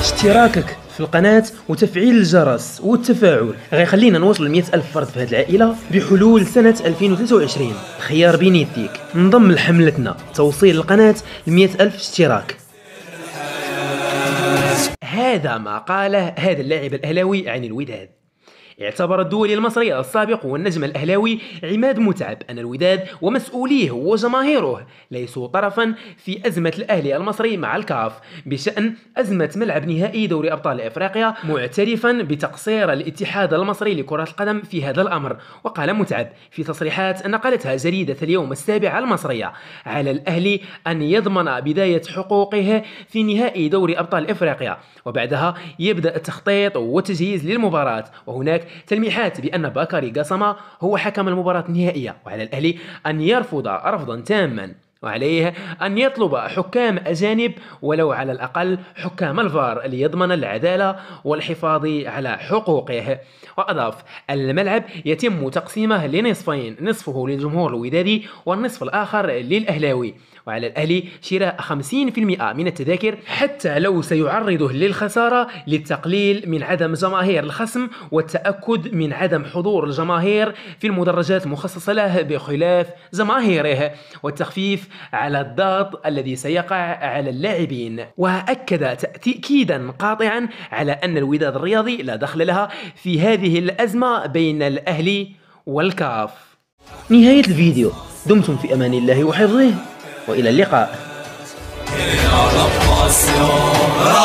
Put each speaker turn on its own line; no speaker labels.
اشتراكك في القناة وتفعيل الجرس والتفاعل غيخلينا نوصل ل ألف فرد في هذه العائلة بحلول سنة 2023 خيار بين يديك انضم لحملتنا توصيل القناة لمئة ألف اشتراك هذا ما قاله هذا اللاعب الأهلاوي عن الوداد اعتبر الدولي المصري السابق والنجم الأهلاوي عماد متعب أن الوداد ومسؤوليه وجماهيره ليسوا طرفا في أزمة الأهلي المصري مع الكاف بشأن أزمة ملعب نهائي دوري أبطال إفريقيا معترفا بتقصير الاتحاد المصري لكرة القدم في هذا الأمر وقال متعب في تصريحات نقلتها جريدة اليوم السابعة المصرية على الأهلي أن يضمن بداية حقوقه في نهائي دوري أبطال إفريقيا وبعدها يبدأ التخطيط والتجهيز للمباراة وهناك تلميحات بأن باكاري قاسما هو حكم المباراة النهائية وعلى الأهلي أن يرفض رفضا تاما وعليه أن يطلب حكام أجانب ولو على الأقل حكام الفار ليضمن العدالة والحفاظ على حقوقه وأضاف الملعب يتم تقسيمه لنصفين نصفه للجمهور الودادي والنصف الآخر للأهلاوي وعلى الأهلي شراء 50% من التذاكر حتى لو سيعرضه للخسارة للتقليل من عدم جماهير الخصم والتأكد من عدم حضور الجماهير في المدرجات المخصصة له بخلاف جماهيره والتخفيف على الضغط الذي سيقع على اللاعبين وأكد تأكيدا قاطعا على أن الوداد الرياضي لا دخل لها في هذه الأزمة بين الأهلي والكاف نهاية الفيديو دمتم في أمان الله وحفظه وإلى اللقاء